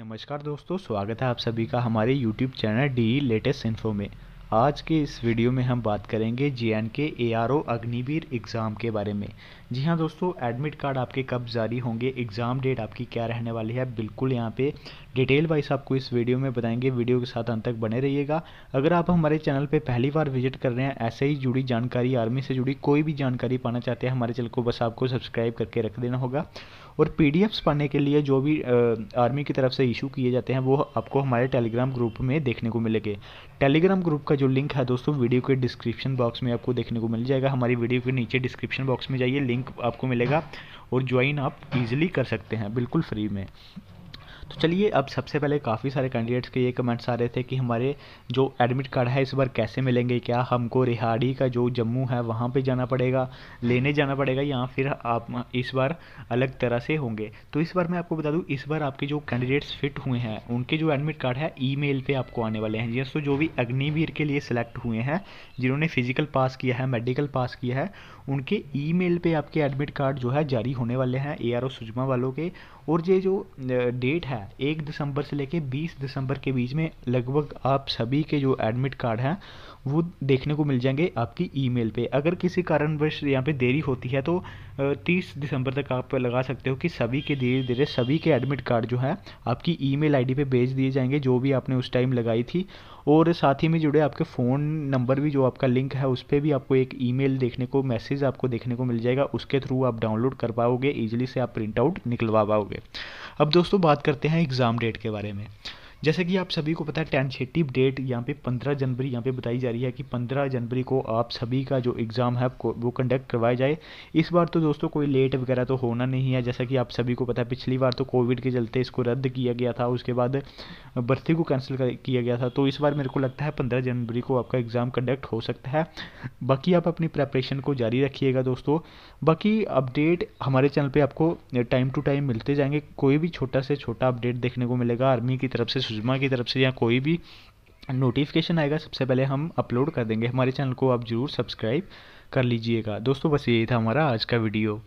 नमस्कार दोस्तों स्वागत है आप सभी का हमारे YouTube channel the latest info में आज के इस वीडियो में हम बात करेंगे J and K A R O Agniveer exam के बारे में जी हाँ दोस्तों एडमिट कार्ड आपके कब जारी होंगे एग्ज़ाम डेट आपकी क्या रहने वाली है बिल्कुल यहाँ पे डिटेल वाइज आपको इस वीडियो में बताएंगे वीडियो के साथ अंत तक बने रहिएगा अगर आप हमारे चैनल पे पहली बार विजिट कर रहे हैं ऐसे ही जुड़ी जानकारी आर्मी से जुड़ी कोई भी जानकारी पाना चाहते हैं हमारे चैनल को बस आपको सब्सक्राइब करके रख देना होगा और पी पढ़ने के लिए जो भी आर्मी की तरफ से इशू किए जाते हैं वो आपको हमारे टेलीग्राम ग्रुप में देखने को मिलेंगे टेलीग्राम ग्रुप का जो लिंक है दोस्तों वीडियो के डिस्क्रिप्शन बॉक्स में आपको देखने को मिल जाएगा हमारी वीडियो के नीचे डिस्क्रिप्शन बॉक्स में जाइए लिंक आपको मिलेगा और ज्वाइन आप ईजिली कर सकते हैं बिल्कुल फ्री में तो चलिए अब सबसे पहले काफ़ी सारे कैंडिडेट्स के ये कमेंट्स आ रहे थे कि हमारे जो एडमिट कार्ड है इस बार कैसे मिलेंगे क्या हमको रिहाड़ी का जो जम्मू है वहाँ पे जाना पड़ेगा लेने जाना पड़ेगा या फिर आप इस बार अलग तरह से होंगे तो इस बार मैं आपको बता दूँ इस बार आपके जो कैंडिडेट्स फिट हुए हैं उनके जो एडमिट कार्ड है ई मेल आपको आने वाले हैं जी हाँ, जो भी अग्निवीर के लिए सिलेक्ट हुए हैं जिन्होंने फिजिकल पास किया है मेडिकल पास किया है उनके ई मेल आपके एडमिट कार्ड जो है जारी होने वाले हैं ए आर वालों के और ये जो डेट है है एक दिसंबर से लेके बीस दिसंबर के बीच में लगभग आप सभी के जो एडमिट कार्ड हैं वो देखने को मिल जाएंगे आपकी ईमेल पे अगर किसी कारणवश यहाँ पे देरी होती है तो तीस दिसंबर तक आप लगा सकते हो कि सभी के धीरे धीरे सभी के एडमिट कार्ड जो है आपकी ईमेल आईडी पे भेज दिए जाएंगे जो भी आपने उस टाइम लगाई थी और साथ ही में जुड़े आपके फ़ोन नंबर भी जो आपका लिंक है उस पर भी आपको एक ईमेल देखने को मैसेज आपको देखने को मिल जाएगा उसके थ्रू आप डाउनलोड कर पाओगे ईजिली से आप प्रिंट आउट निकलवा पाओगे अब दोस्तों बात करते हैं हैं एग्ज़ाम डेट के बारे में जैसे कि आप सभी को पता है टेंशेटिव डेट यहाँ पे 15 जनवरी यहाँ पे बताई जा रही है कि 15 जनवरी को आप सभी का जो एग्ज़ाम है वो कंडक्ट करवाया जाए इस बार तो दोस्तों कोई लेट वगैरह तो होना नहीं है जैसा कि आप सभी को पता है पिछली बार तो कोविड के चलते इसको रद्द किया गया था उसके बाद भर्ती को कैंसिल किया गया था तो इस बार मेरे को लगता है पंद्रह जनवरी को आपका एग्ज़ाम कंडक्ट हो सकता है बाकी आप अपनी प्रेपरेशन को जारी रखिएगा दोस्तों बाकी अपडेट हमारे चैनल पर आपको टाइम टू टाइम मिलते जाएंगे कोई भी छोटा से छोटा अपडेट देखने को मिलेगा आर्मी की तरफ से जुम्मा की तरफ से या कोई भी नोटिफिकेशन आएगा सबसे पहले हम अपलोड कर देंगे हमारे चैनल को आप ज़रूर सब्सक्राइब कर लीजिएगा दोस्तों बस यही था हमारा आज का वीडियो